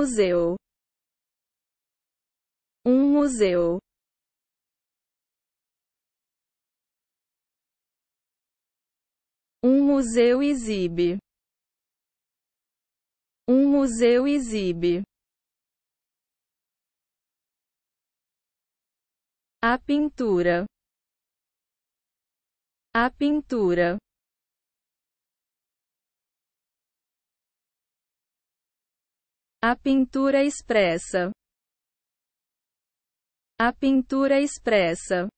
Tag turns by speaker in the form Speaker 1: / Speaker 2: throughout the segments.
Speaker 1: museu um museu um museu exibe um museu exibe a pintura a pintura A pintura expressa. A pintura expressa.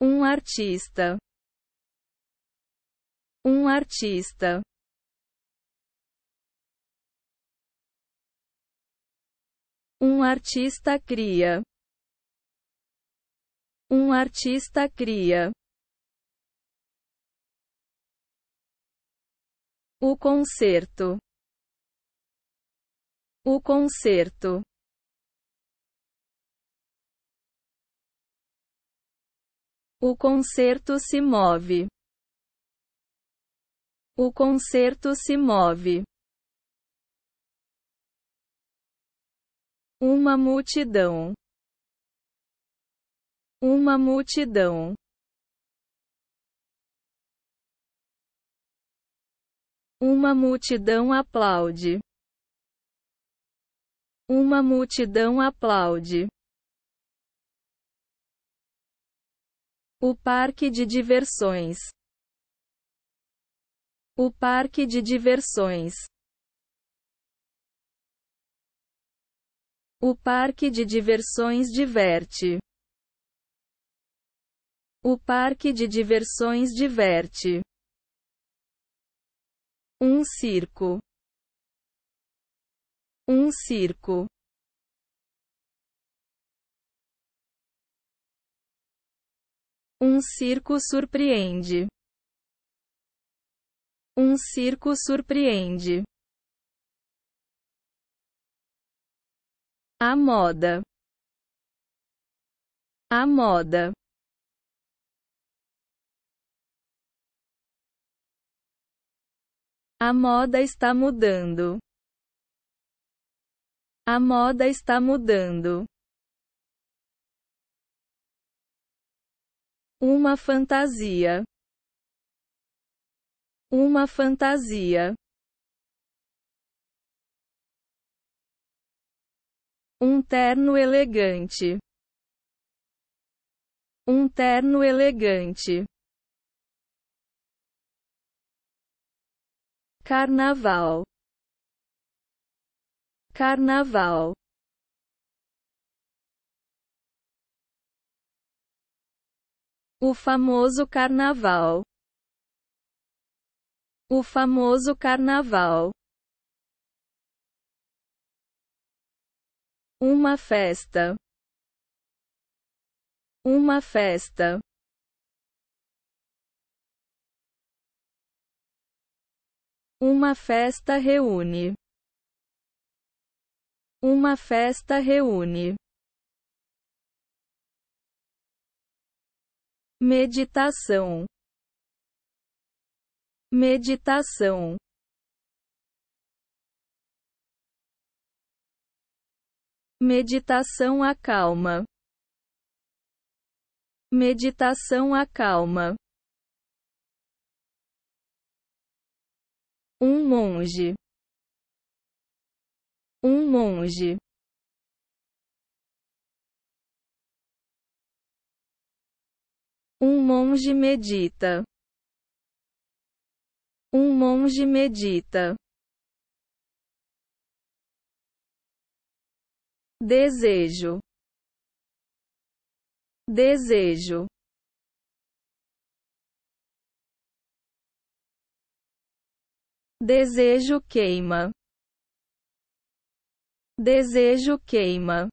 Speaker 1: Um artista. Um artista. Um artista cria. Um artista cria. O concerto. O concerto. O concerto se move. O concerto se move. Uma multidão. Uma multidão. Uma multidão aplaude. Uma multidão aplaude. O parque de diversões. O parque de diversões. O parque de diversões diverte. O parque de diversões diverte. Um circo. Um circo. Um circo surpreende. Um circo surpreende. A moda. A moda. A moda está mudando. A moda está mudando. Uma fantasia. Uma fantasia. Um terno elegante. Um terno elegante. Carnaval. Carnaval. O famoso carnaval. O famoso carnaval. Uma festa. Uma festa. Uma festa reúne. Uma festa reúne. Meditação. Meditação. Meditação acalma. Meditação acalma. Um monge. Um monge. Um monge medita. Um monge medita. Desejo. Desejo. Desejo queima. Desejo queima.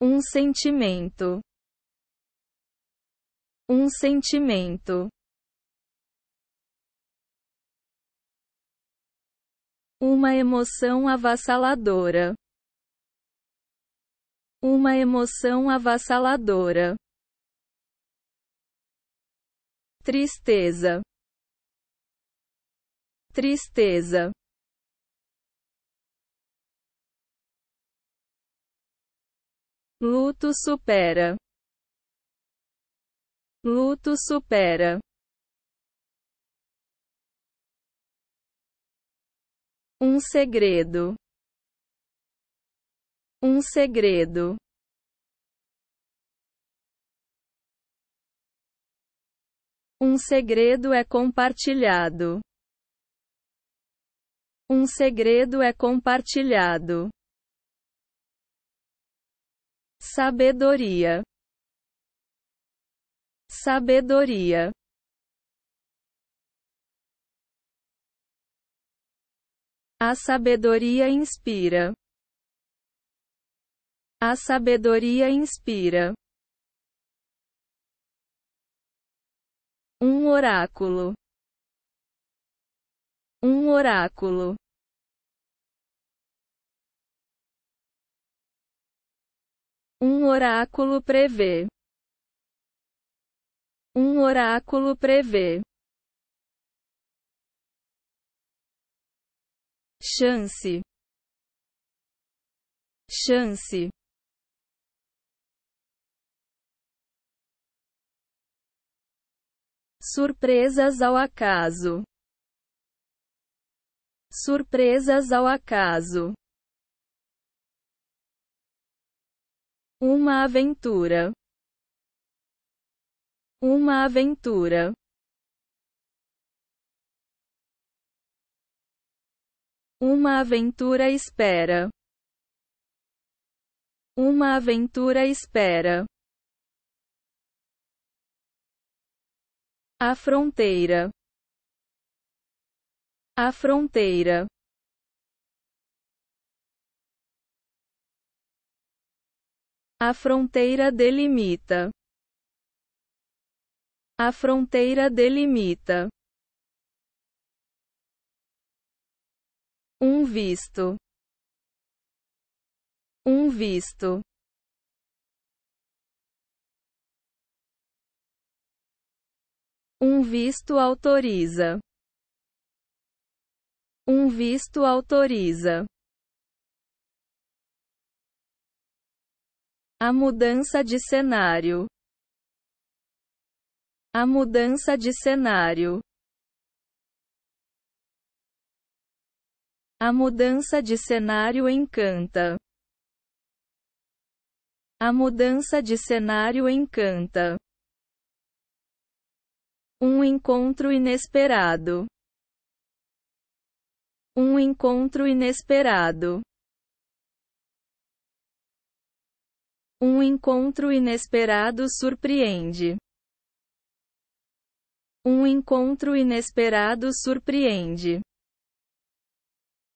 Speaker 1: Um sentimento. Um sentimento. Uma emoção avassaladora. Uma emoção avassaladora tristeza, tristeza. Luto supera. Luto supera. Um segredo. Um segredo. Um segredo é compartilhado. Um segredo é compartilhado. Sabedoria. Sabedoria. A sabedoria inspira. A sabedoria inspira. Um oráculo. Um oráculo. Um oráculo prevê. Um oráculo prevê. Chance. Chance. Surpresas ao acaso. Surpresas ao acaso. Uma aventura. Uma aventura. Uma aventura espera. Uma aventura espera. A fronteira. A fronteira. A fronteira delimita. A fronteira delimita. Um visto. Um visto. Um visto autoriza. Um visto autoriza. A mudança de cenário. A mudança de cenário. A mudança de cenário encanta. A mudança de cenário encanta. Um encontro inesperado. Um encontro inesperado. Um encontro inesperado surpreende. Um encontro inesperado surpreende.